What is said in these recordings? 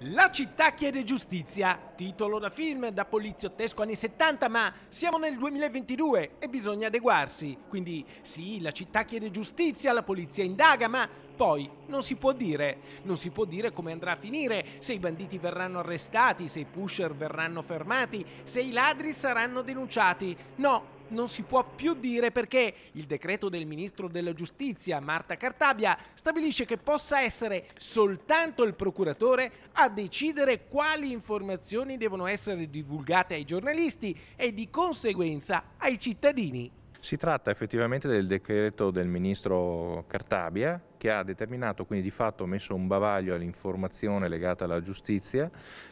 La città chiede giustizia, titolo da film da poliziottesco anni 70, ma siamo nel 2022 e bisogna adeguarsi. Quindi sì, la città chiede giustizia, la polizia indaga, ma poi non si può dire. Non si può dire come andrà a finire, se i banditi verranno arrestati, se i pusher verranno fermati, se i ladri saranno denunciati. No, non si può più dire perché il decreto del ministro della giustizia Marta Cartabia stabilisce che possa essere soltanto il procuratore a decidere quali informazioni devono essere divulgate ai giornalisti e di conseguenza ai cittadini. Si tratta effettivamente del decreto del ministro Cartabia che ha determinato, quindi di fatto messo un bavaglio all'informazione legata alla giustizia,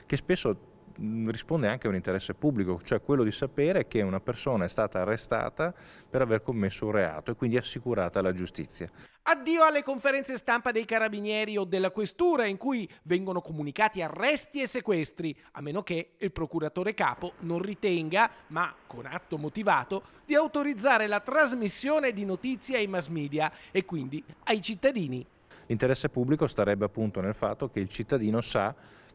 che spesso risponde anche a un interesse pubblico, cioè quello di sapere che una persona è stata arrestata per aver commesso un reato e quindi assicurata alla giustizia. Addio alle conferenze stampa dei carabinieri o della questura in cui vengono comunicati arresti e sequestri, a meno che il procuratore capo non ritenga, ma con atto motivato, di autorizzare la trasmissione di notizie ai mass media e quindi ai cittadini. L'interesse pubblico starebbe appunto nel fatto che il cittadino sa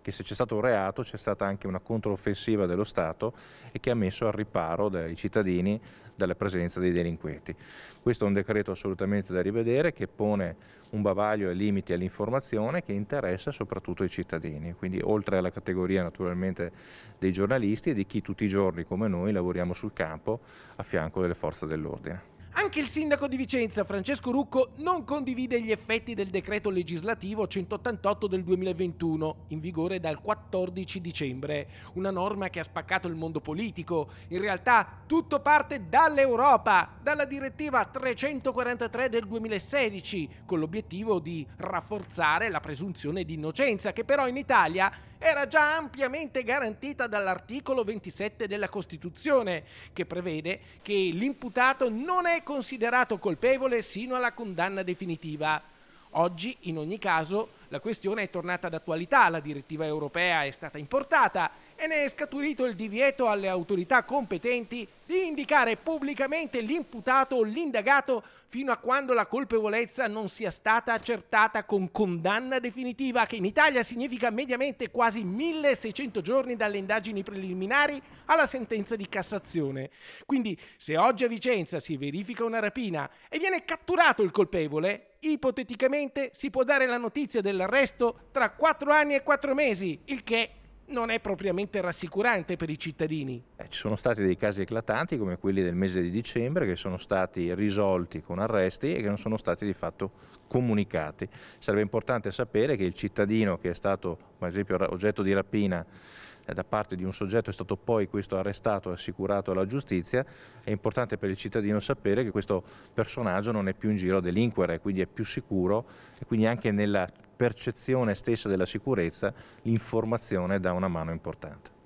che se c'è stato un reato c'è stata anche una controffensiva dello Stato e che ha messo al riparo dei cittadini dalla presenza dei delinquenti. Questo è un decreto assolutamente da rivedere che pone un bavaglio ai limiti all'informazione che interessa soprattutto i cittadini, quindi oltre alla categoria naturalmente dei giornalisti e di chi tutti i giorni come noi lavoriamo sul campo a fianco delle forze dell'ordine. Anche il sindaco di Vicenza, Francesco Rucco, non condivide gli effetti del decreto legislativo 188 del 2021, in vigore dal 14 dicembre, una norma che ha spaccato il mondo politico. In realtà tutto parte dall'Europa, dalla direttiva 343 del 2016, con l'obiettivo di rafforzare la presunzione di innocenza, che però in Italia era già ampiamente garantita dall'articolo 27 della Costituzione, che prevede che l'imputato non è considerato colpevole sino alla condanna definitiva. Oggi, in ogni caso, la questione è tornata d'attualità, la direttiva europea è stata importata e ne è scaturito il divieto alle autorità competenti di indicare pubblicamente l'imputato o l'indagato fino a quando la colpevolezza non sia stata accertata con condanna definitiva, che in Italia significa mediamente quasi 1600 giorni dalle indagini preliminari alla sentenza di Cassazione. Quindi se oggi a Vicenza si verifica una rapina e viene catturato il colpevole, ipoteticamente si può dare la notizia dell'arresto tra 4 anni e 4 mesi, il che non è propriamente rassicurante per i cittadini. Eh, ci sono stati dei casi eclatanti come quelli del mese di dicembre che sono stati risolti con arresti e che non sono stati di fatto comunicati. Sarebbe importante sapere che il cittadino che è stato, per esempio, oggetto di rapina eh, da parte di un soggetto è stato poi questo arrestato e assicurato alla giustizia, è importante per il cittadino sapere che questo personaggio non è più in giro a delinquere, quindi è più sicuro e quindi anche nella percezione stessa della sicurezza l'informazione dà una mano importante.